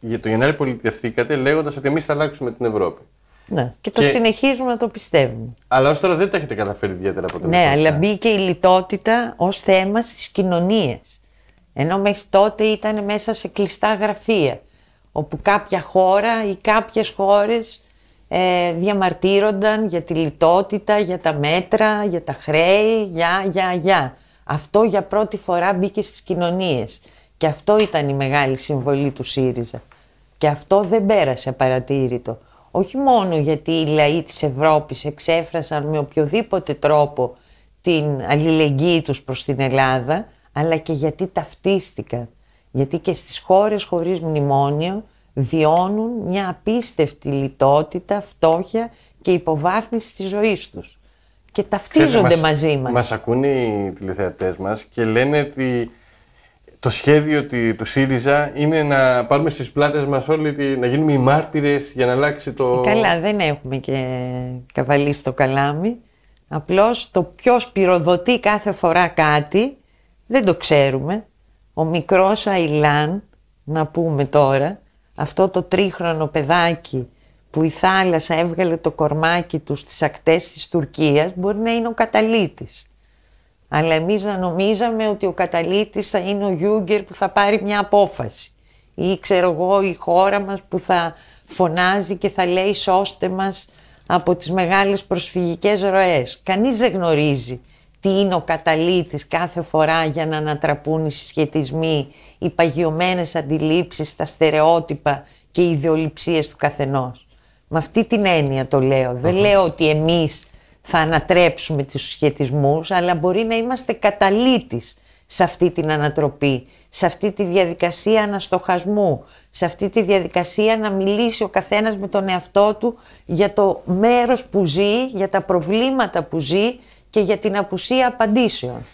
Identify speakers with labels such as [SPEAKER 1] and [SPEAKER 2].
[SPEAKER 1] για το Γενάρη πολιτευθήκατε λέγοντας ότι εμείς θα αλλάξουμε την Ευρώπη.
[SPEAKER 2] Ναι. Και το συνεχίζουμε να το πιστεύουμε.
[SPEAKER 1] Αλλά ως τώρα δεν τα έχετε καταφέρει ιδιαίτερα από Ναι,
[SPEAKER 2] αλλά μπήκε η λιτότητα ως θέμα στις κοινωνίες. Ενώ μέχρι τότε ήταν μέσα σε κλειστά γραφεία, όπου κάποια χώρα ή κάποιες χώρες ε, διαμαρτύρονταν για τη λιτότητα, για τα μέτρα, για τα χρέη, για, για, για. Αυτό για πρώτη φορά μπήκε στις κοινωνίες. Και αυτό ήταν η μεγάλη συμβολή του ΣΥΡΙΖΑ. Και αυτό δεν πέρασε παρατήρητο. Όχι μόνο γιατί οι λαοί της Ευρώπης εξέφρασαν με οποιοδήποτε τρόπο την αλληλεγγύη τους προς την Ελλάδα, αλλά και γιατί ταυτίστηκαν. Γιατί και στις χώρες χωρίς μνημόνιο βιώνουν μια απίστευτη λιτότητα, φτώχεια και υποβάθμιση της ζωής τους. Και ταυτίζονται μαζί μας.
[SPEAKER 1] Μας ακούνε οι τηλεθεατές μας και λένε ότι το σχέδιο του ΣΥΡΙΖΑ είναι να πάρουμε στις πλάτες μας όλοι, τη, να γίνουμε οι μάρτυρες για να αλλάξει το... Καλά,
[SPEAKER 2] δεν έχουμε και καβαλήσει στο καλάμι. Απλώς το ποιος πυροδοτεί κάθε φορά κάτι δεν το ξέρουμε. Ο μικρός Αιλάν, να πούμε τώρα, αυτό το τρίχρονο παιδάκι που η θάλασσα έβγαλε το κορμάκι του στις ακτές της Τουρκίας μπορεί να είναι ο καταλήτης. Αλλά εμείς να νομίζαμε ότι ο καταλήτης θα είναι ο Γιούγκερ που θα πάρει μια απόφαση. Ή ξέρω εγώ η χώρα μας που θα φωνάζει και θα λέει σώστε μας από τις μεγάλες προσφυγικές ροές. Κανείς δεν γνωρίζει τι είναι ο καταλήτης κάθε φορά για να ανατραπούν οι συσχετισμοί, οι παγιωμένες αντιλήψεις, τα στερεότυπα και οι ιδεοληψίες του καθενός. Με αυτή την έννοια το λέω. Δεν λέω ότι εμείς θα ανατρέψουμε τους σχετισμούς, αλλά μπορεί να είμαστε καταλήτης σε αυτή την ανατροπή, σε αυτή τη διαδικασία αναστοχασμού, σε αυτή τη διαδικασία να μιλήσει ο καθένας με τον εαυτό του για το μέρος που ζει, για τα προβλήματα που ζει και για την απουσία απαντήσεων.